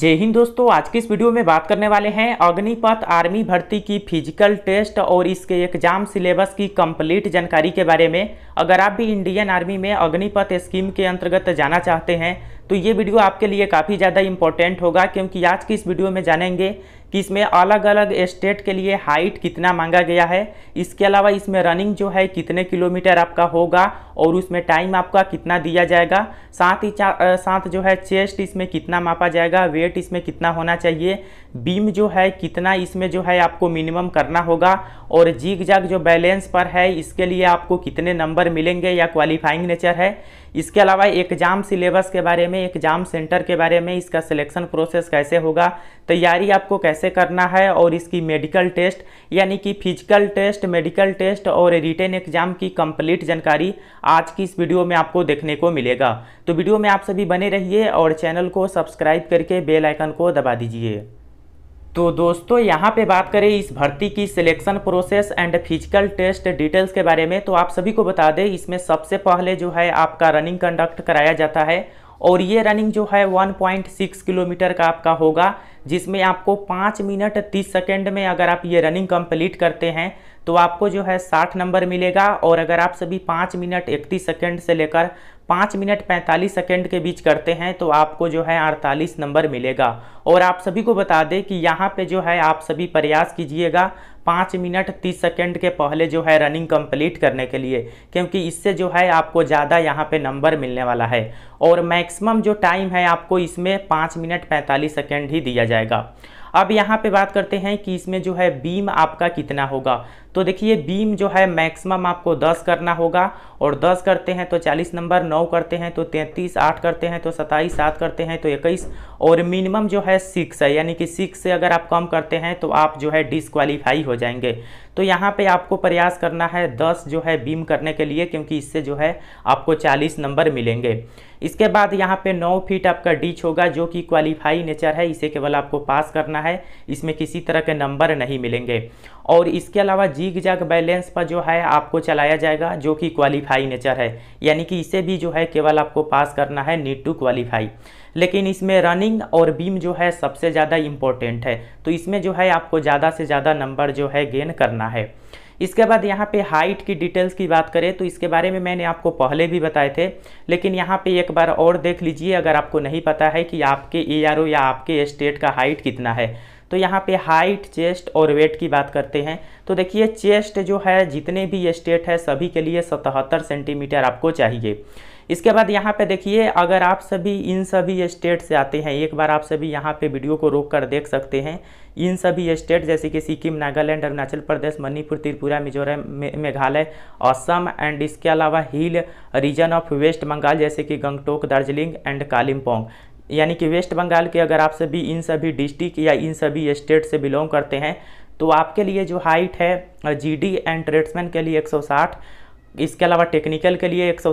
जय हिंद दोस्तों आज की इस वीडियो में बात करने वाले हैं अग्निपथ आर्मी भर्ती की फिजिकल टेस्ट और इसके एग्जाम सिलेबस की कंप्लीट जानकारी के बारे में अगर आप भी इंडियन आर्मी में अग्निपथ स्कीम के अंतर्गत जाना चाहते हैं तो ये वीडियो आपके लिए काफ़ी ज़्यादा इंपॉर्टेंट होगा क्योंकि आज की इस वीडियो में जानेंगे कि इसमें अलग अलग स्टेट के लिए हाइट कितना मांगा गया है इसके अलावा इसमें रनिंग जो है कितने किलोमीटर आपका होगा और उसमें टाइम आपका कितना दिया जाएगा साथ ही साथ जो है चेस्ट इसमें कितना मापा जाएगा वेट इसमें कितना होना चाहिए बीम जो है कितना इसमें जो है आपको मिनिमम करना होगा और जीग जाग जो बैलेंस पर है इसके लिए आपको कितने नंबर मिलेंगे या क्वालिफाइंग नेचर है इसके अलावा एग्जाम सिलेबस के बारे में एग्जाम सेंटर के बारे में इसका सिलेक्शन प्रोसेस कैसे होगा तैयारी आपको कैसे करना है और इसकी मेडिकल टेस्ट यानी कि फिजिकल टेस्ट मेडिकल टेस्ट और रिटर्न एग्जाम की कंप्लीट जानकारी आज की इस वीडियो में आपको देखने को मिलेगा तो वीडियो में आप सभी बने रहिए और चैनल को सब्सक्राइब करके बेलाइकन को दबा दीजिए तो दोस्तों यहाँ पे बात करें इस भर्ती की selection process and physical test details के बारे में तो आप सभी को बता दें इसमें सबसे पहले जो है आपका रनिंग कंडक्ट कराया जाता है और ये रनिंग जो है 1.6 किलोमीटर का आपका होगा जिसमें आपको पाँच मिनट तीस सेकेंड में अगर आप ये रनिंग कंप्लीट करते हैं तो आपको जो है साठ नंबर मिलेगा और अगर आप सभी पाँच मिनट इकतीस सेकेंड से लेकर पाँच मिनट पैंतालीस सेकेंड के बीच करते हैं तो आपको जो है अड़तालीस नंबर मिलेगा और आप सभी को बता दें कि यहाँ पे जो है आप सभी प्रयास कीजिएगा पाँच मिनट तीस सेकेंड के पहले जो है रनिंग कंप्लीट करने के लिए क्योंकि इससे जो है आपको ज़्यादा यहाँ पे नंबर मिलने वाला है और मैक्सिमम जो टाइम है आपको इसमें पाँच मिनट पैंतालीस सेकेंड ही दिया जाएगा अब यहाँ पे बात करते हैं कि इसमें जो है बीम आपका कितना होगा तो देखिए बीम जो है मैक्सिमम आपको 10 करना होगा और 10 करते हैं तो 40 नंबर 9 करते हैं तो 33 8 करते हैं तो 27 7 करते हैं तो 21 और मिनिमम जो है 6 है यानी कि 6 से अगर आप कम करते हैं तो आप जो है डिसक्वालीफाई हो जाएंगे तो यहाँ पे आपको प्रयास करना है दस जो है बीम करने के लिए क्योंकि इससे जो है आपको चालीस नंबर मिलेंगे इसके बाद यहाँ पे नौ फीट आपका डीच होगा जो कि क्वालिफाई नेचर है इसे केवल आपको पास करना है इसमें किसी तरह के नंबर नहीं मिलेंगे और इसके अलावा जीग जग बैलेंस पर जो है आपको चलाया जाएगा जो कि क्वालिफाई नेचर है यानी कि इसे भी जो है केवल आपको पास करना है नीट टू क्वालिफाई लेकिन इसमें रनिंग और बीम जो है सबसे ज़्यादा इम्पोर्टेंट है तो इसमें जो है आपको ज़्यादा से ज़्यादा नंबर जो है गेन करना है इसके बाद यहाँ पे हाइट की डिटेल्स की बात करें तो इसके बारे में मैंने आपको पहले भी बताए थे लेकिन यहाँ पे एक बार और देख लीजिए अगर आपको नहीं पता है कि आपके ए या आपके स्टेट का हाइट कितना है तो यहाँ पे हाइट चेस्ट और वेट की बात करते हैं तो देखिए चेस्ट जो है जितने भी स्टेट है सभी के लिए सतहत्तर सेंटीमीटर आपको चाहिए इसके बाद यहाँ पे देखिए अगर आप सभी इन सभी स्टेट से आते हैं एक बार आप सभी यहाँ पे वीडियो को रोक कर देख सकते हैं इन सभी स्टेट जैसे कि सिक्किम नागालैंड अरुणाचल प्रदेश मणिपुर त्रिपुरा मिजोरम मेघालय असम एंड इसके अलावा hill region of West Bengal जैसे कि गंगटोक दार्जिलिंग एंड कालिम्पोंग यानी कि वेस्ट बंगाल के अगर आप सभी इन सभी डिस्ट्रिक्ट या इन सभी स्टेट से बिलोंग करते हैं तो आपके लिए जो हाइट है जीडी एंड ट्रेड्समैन के लिए 160 इसके अलावा टेक्निकल के लिए एक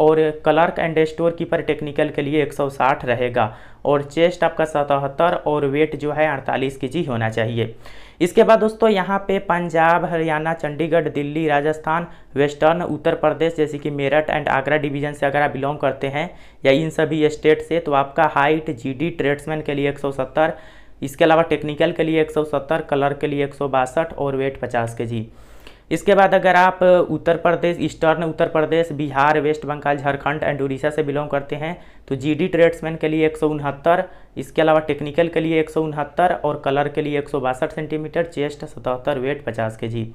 और clerk and store keeper technical के लिए 160 रहेगा और चेस्ट आपका सतहत्तर और वेट जो है अड़तालीस के जी होना चाहिए इसके बाद दोस्तों यहाँ पे पंजाब हरियाणा चंडीगढ़ दिल्ली राजस्थान वेस्टर्न उत्तर प्रदेश जैसे कि मेरठ एंड आगरा डिवीजन से अगर आप बिलोंग करते हैं या इन सभी स्टेट से तो आपका हाइट जीडी ट्रेड्समैन के लिए 170 इसके अलावा टेक्निकल के लिए 170 कलर के लिए एक और वेट पचास के जी इसके बाद अगर आप Uttar Pradesh eastern Uttar Pradesh Bihar West Bengal Jharkhand and Orissa से बिलोंग करते हैं तो जीडी ट्रेड्समैन के लिए एक इसके अलावा टेक्निकल के लिए एक और कलर के लिए एक सेंटीमीटर चेस्ट सतहत्तर वेट पचास के जी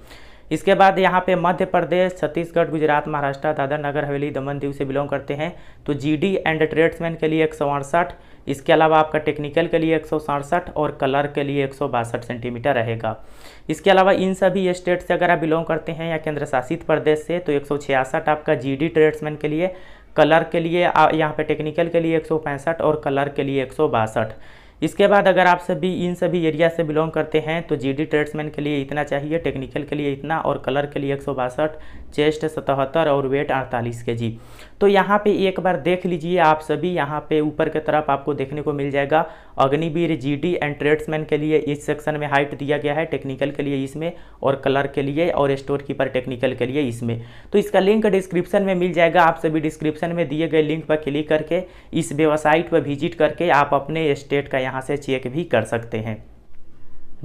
इसके बाद यहाँ पे मध्य प्रदेश छत्तीसगढ़ गुजरात महाराष्ट्र दादर नगर हवेली दमन दीव से बिलोंग करते हैं तो जीडी एंड ट्रेड्समैन के लिए एक सौ अड़सठ इसके अलावा आपका टेक्निकल के लिए एक और कलर के लिए एक सेंटीमीटर रहेगा इसके अलावा इन सभी स्टेट से अगर आप बिलोंग करते हैं या केंद्र शासित प्रदेश से तो एक आपका जी ट्रेड्समैन के लिए कलर के लिए यहाँ पे टेक्निकल के लिए एक और कलर के लिए एक इसके बाद अगर आप सभी इन सभी एरिया से बिलोंग करते हैं तो जीडी ट्रेड्समैन के लिए इतना चाहिए टेक्निकल के लिए इतना और कलर के लिए एक चेस्ट सतहत्तर और वेट अड़तालीस के जी तो यहाँ पे एक बार देख लीजिए आप सभी यहाँ पे ऊपर की तरफ आपको देखने को मिल जाएगा अग्निवीर डी एंड ट्रेड्समैन के लिए इस सेक्शन में हाइट दिया गया है टेक्निकल के लिए इसमें और कलर के लिए और स्टोर कीपर टेक्निकल के लिए इसमें तो इसका लिंक डिस्क्रिप्शन में मिल जाएगा आप सभी डिस्क्रिप्शन में दिए गए लिंक पर क्लिक करके इस वेबसाइट पर विजिट करके आप अपने स्टेट का यहाँ यहाँ से चेक भी कर सकते हैं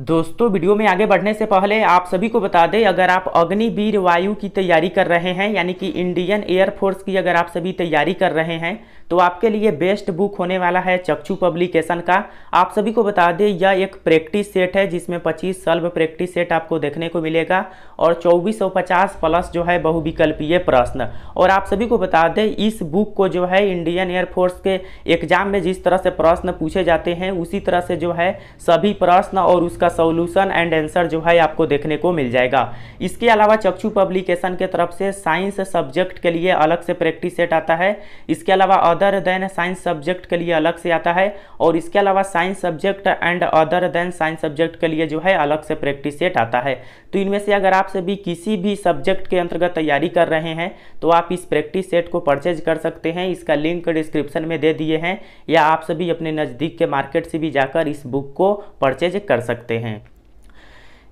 दोस्तों वीडियो में आगे बढ़ने से पहले आप सभी को बता दें अगर आप अग्निवीर वायु की तैयारी कर रहे हैं यानी कि इंडियन एयरफोर्स की अगर आप सभी तैयारी कर रहे हैं तो आपके लिए बेस्ट बुक होने वाला है चक्षु पब्लिकेशन का आप सभी को बता दें यह एक प्रैक्टिस सेट है जिसमें 25 सल्व प्रैक्टिस सेट आपको देखने को मिलेगा और 2450 प्लस जो है बहुविकल्पीय प्रश्न और आप सभी को बता दें इस बुक को जो है इंडियन एयरफोर्स के एग्जाम में जिस तरह से प्रश्न पूछे जाते हैं उसी तरह से जो है सभी प्रश्न और उसका सोल्यूशन एंड आंसर जो है आपको देखने को मिल जाएगा इसके अलावा चक्षु पब्लिकेशन के तरफ से साइंस सब्जेक्ट के लिए अलग से प्रैक्टिस सेट आता है इसके अलावा अदर देन साइंस सब्जेक्ट के लिए अलग से आता है और इसके अलावा science subject and other than science subject के लिए जो है अलग से प्रैक्टिस सेट आता है तो इनमें से अगर आप सभी किसी भी सब्जेक्ट के अंतर्गत तैयारी कर रहे हैं तो आप इस प्रैक्टिस सेट को परचेज कर सकते हैं इसका लिंक डिस्क्रिप्शन में दे दिए हैं या आप सभी अपने नज़दीक के मार्केट से भी जाकर इस बुक को परचेज कर सकते हैं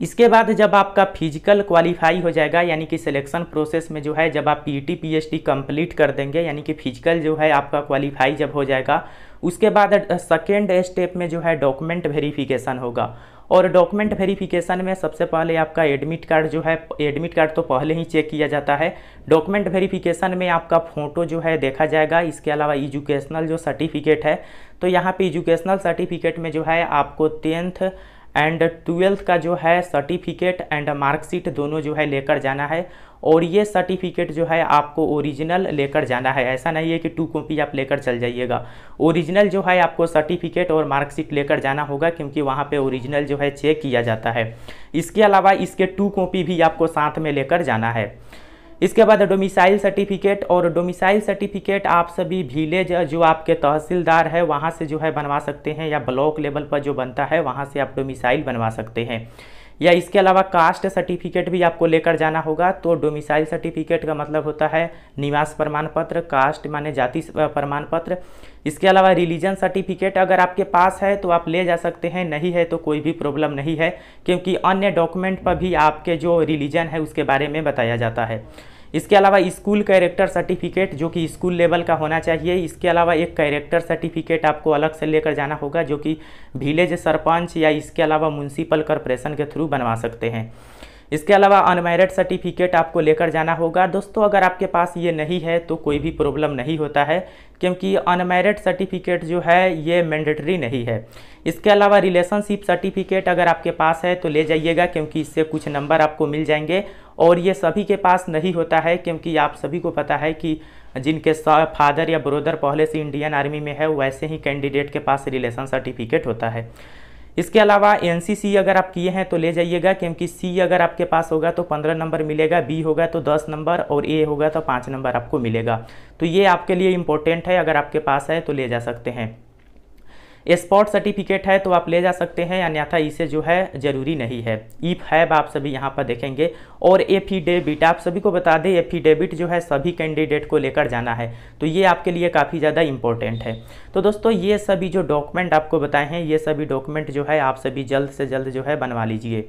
इसके बाद जब आपका फिजिकल क्वालिफाई हो जाएगा यानी कि सिलेक्शन प्रोसेस में जो है जब आप पी टी पी कंप्लीट कर देंगे यानी कि फिजिकल जो है आपका क्वालिफाई जब हो जाएगा उसके बाद सेकेंड स्टेप में जो है डॉक्यूमेंट वेरीफिकेशन होगा और डॉक्यूमेंट वेरिफिकेशन में सबसे पहले आपका एडमिट कार्ड जो है एडमिट कार्ड तो पहले ही चेक किया जाता है डॉक्यूमेंट वेरिफिकेशन में आपका फ़ोटो जो है देखा जाएगा इसके अलावा एजुकेशनल जो सर्टिफिकेट है तो यहाँ पे एजुकेशनल सर्टिफिकेट में जो है आपको टेंथ एंड ट्वेल्थ का जो है सर्टिफिकेट एंड मार्कशीट दोनों जो है लेकर जाना है और ये सर्टिफिकेट जो है आपको ओरिजिनल लेकर जाना है ऐसा नहीं है कि टू कॉपी आप लेकर चल जाइएगा ओरिजिनल जो है आपको सर्टिफिकेट और मार्कशीट लेकर जाना होगा क्योंकि वहाँ पे ओरिजिनल जो है चेक किया जाता है इसके अलावा इसके टू कॉपी भी आपको साथ में लेकर जाना है इसके बाद डोमिसाइल सर्टिफिकेट और डोमिसाइल सर्टिफिकेट आप सभी विलेज जो आपके तहसीलदार है वहाँ से जो है बनवा सकते हैं या ब्लॉक लेवल पर जो बनता है वहाँ से आप डोमिसाइल बनवा सकते हैं या इसके अलावा कास्ट सर्टिफिकेट भी आपको लेकर जाना होगा तो डोमिसाइल सर्टिफिकेट का मतलब होता है निवास प्रमाण पत्र कास्ट माने जाति प्रमाण पत्र इसके अलावा रिलीजन सर्टिफिकेट अगर आपके पास है तो आप ले जा सकते हैं नहीं है तो कोई भी प्रॉब्लम नहीं है क्योंकि अन्य डॉक्यूमेंट पर भी आपके जो रिलीजन है उसके बारे में बताया जाता है इसके अलावा स्कूल कैरेक्टर सर्टिफिकेट जो कि स्कूल लेवल का होना चाहिए इसके अलावा एक कैरेक्टर सर्टिफिकेट आपको अलग से लेकर जाना होगा जो कि विलेज सरपंच या इसके अलावा म्यूनसिपल कॉरपोरेशन के थ्रू बनवा सकते हैं इसके अलावा अनमेरिड सर्टिफिकेट आपको लेकर जाना होगा दोस्तों अगर आपके पास ये नहीं है तो कोई भी प्रॉब्लम नहीं होता है क्योंकि अनमेरिड सर्टिफिकेट जो है ये मैंडेटरी नहीं है इसके अलावा रिलेशनशिप सर्टिफिकेट अगर आपके पास है तो ले जाइएगा क्योंकि इससे कुछ नंबर आपको मिल जाएंगे और ये सभी के पास नहीं होता है क्योंकि आप सभी को पता है कि जिनके फादर या ब्रोदर पहले से इंडियन आर्मी में है वैसे ही कैंडिडेट के पास रिलेशन सर्टिफिकेट होता है इसके अलावा एन अगर आप किए हैं तो ले जाइएगा क्योंकि सी अगर आपके पास होगा तो पंद्रह नंबर मिलेगा बी होगा तो दस नंबर और ए होगा तो पाँच नंबर आपको मिलेगा तो ये आपके लिए इंपॉर्टेंट है अगर आपके पास है तो ले जा सकते हैं स्पॉट सर्टिफिकेट है तो आप ले जा सकते हैं अन्यथा इसे जो है ज़रूरी नहीं है ईफ हैब आप सभी यहाँ पर देखेंगे और एफिडेविट आप सभी को बता दें एफिडेविट जो है सभी कैंडिडेट को लेकर जाना है तो ये आपके लिए काफ़ी ज़्यादा इंपॉर्टेंट है तो दोस्तों ये सभी जो डॉक्यूमेंट आपको बताए हैं ये सभी डॉक्यूमेंट जो है आप सभी जल्द से जल्द जो है बनवा लीजिए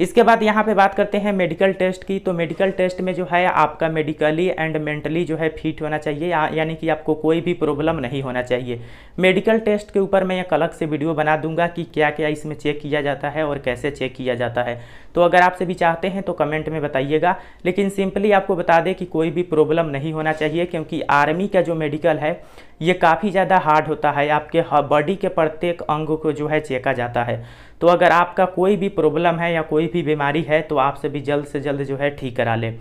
इसके बाद यहाँ पे बात करते हैं मेडिकल टेस्ट की तो मेडिकल टेस्ट में जो है आपका मेडिकली एंड मेंटली जो है फिट होना चाहिए या, यानी कि आपको कोई भी प्रॉब्लम नहीं होना चाहिए मेडिकल टेस्ट के ऊपर मैं एक अलग से वीडियो बना दूंगा कि क्या क्या इसमें चेक किया जाता है और कैसे चेक किया जाता है तो अगर आपसे भी चाहते हैं तो कमेंट में बताइएगा लेकिन सिंपली आपको बता दें कि कोई भी प्रॉब्लम नहीं होना चाहिए क्योंकि आर्मी का जो मेडिकल है ये काफ़ी ज़्यादा हार्ड होता है आपके बॉडी के प्रत्येक अंग को जो है चेका जाता है तो अगर आपका कोई भी प्रॉब्लम है या कोई भी बीमारी है तो आप सभी जल्द से जल्द जो है ठीक करा लें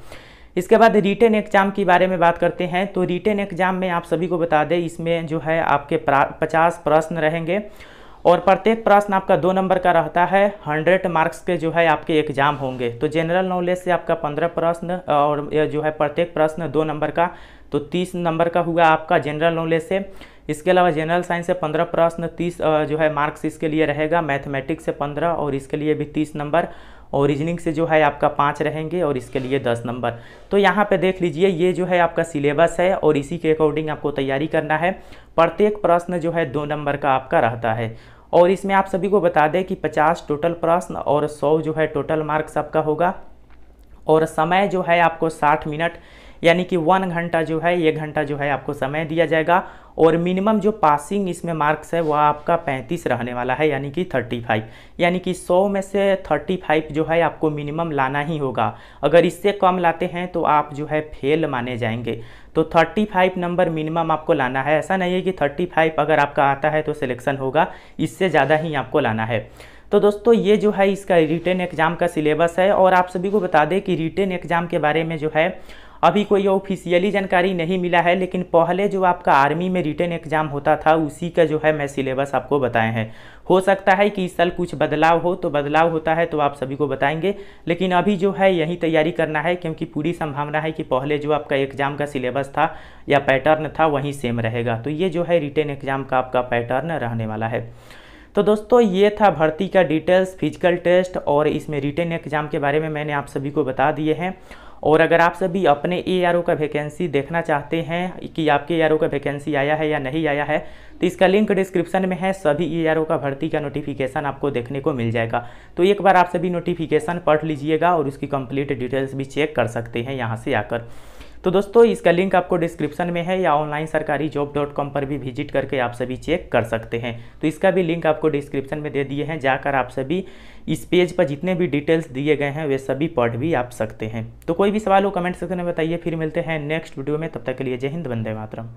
इसके बाद रिटेन एग्जाम के बारे में बात करते हैं तो रिटेन एग्जाम में आप सभी को बता दें इसमें जो है आपके पचास प्रश्न रहेंगे और प्रत्येक प्रश्न आपका दो नंबर का रहता है हंड्रेड मार्क्स के जो है आपके एग्जाम होंगे तो जनरल नॉलेज से आपका पंद्रह प्रश्न और जो है प्रत्येक प्रश्न दो नंबर का तो तीस नंबर का हुआ आपका जनरल नॉलेज से इसके अलावा जनरल साइंस से पंद्रह प्रश्न तीस जो है मार्क्स इसके लिए रहेगा मैथमेटिक्स से पंद्रह और इसके लिए भी तीस नंबर और रीजनिंग से जो है आपका पाँच रहेंगे और इसके लिए दस नंबर तो यहाँ पे देख लीजिए ये जो है आपका सिलेबस है और इसी के अकॉर्डिंग आपको तैयारी करना है प्रत्येक प्रश्न जो है दो नंबर का आपका रहता है और इसमें आप सभी को बता दें कि पचास टोटल प्रश्न और सौ जो है टोटल मार्क्स आपका होगा और समय जो है आपको साठ मिनट यानी कि वन घंटा जो है ये घंटा जो है आपको समय दिया जाएगा और मिनिमम जो पासिंग इसमें मार्क्स है वह आपका 35 रहने वाला है यानी कि 35 यानी कि 100 में से 35 जो है आपको मिनिमम लाना ही होगा अगर इससे कम लाते हैं तो आप जो है फेल माने जाएंगे तो 35 नंबर मिनिमम आपको लाना है ऐसा नहीं है कि 35 अगर आपका आता है तो सिलेक्शन होगा इससे ज़्यादा ही आपको लाना है तो दोस्तों ये जो है इसका रिटर्न एग्ज़ाम का सिलेबस है और आप सभी को बता दें कि रिटर्न एग्ज़ाम के बारे में जो है अभी कोई ऑफिशियली जानकारी नहीं मिला है लेकिन पहले जो आपका आर्मी में रिटर्न एग्जाम होता था उसी का जो है मैं सिलेबस आपको बताए हैं हो सकता है कि इस साल कुछ बदलाव हो तो बदलाव होता है तो आप सभी को बताएंगे लेकिन अभी जो है यही तैयारी करना है क्योंकि पूरी संभावना है कि पहले जो आपका एग्जाम का सिलेबस था या पैटर्न था वही सेम रहेगा तो ये जो है रिटर्न एग्जाम का आपका पैटर्न रहने वाला है तो दोस्तों ये था भर्ती का डिटेल्स फिजिकल टेस्ट और इसमें रिटर्न एग्जाम के बारे में मैंने आप सभी को बता दिए हैं और अगर आप सभी अपने ए का वैकेंसी देखना चाहते हैं कि आपके ए का वैकेंसी आया है या नहीं आया है तो इसका लिंक डिस्क्रिप्शन में है सभी ए का भर्ती का नोटिफिकेशन आपको देखने को मिल जाएगा तो एक बार आप सभी नोटिफिकेशन पढ़ लीजिएगा और उसकी कंप्लीट डिटेल्स भी चेक कर सकते हैं यहाँ से आकर तो दोस्तों इसका लिंक आपको डिस्क्रिप्शन में है या ऑनलाइन सरकारी जॉब डॉट कॉम पर भी विजिट करके आप सभी चेक कर सकते हैं तो इसका भी लिंक आपको डिस्क्रिप्शन में दे दिए हैं जाकर आप सभी इस पेज पर जितने भी डिटेल्स दिए गए हैं वे सभी पढ़ भी आप सकते हैं तो कोई भी सवाल हो कमेंट सेक्शन में बताइए फिर मिलते हैं नेक्स्ट वीडियो में तब तक के लिए जय हिंद वंदे मातरम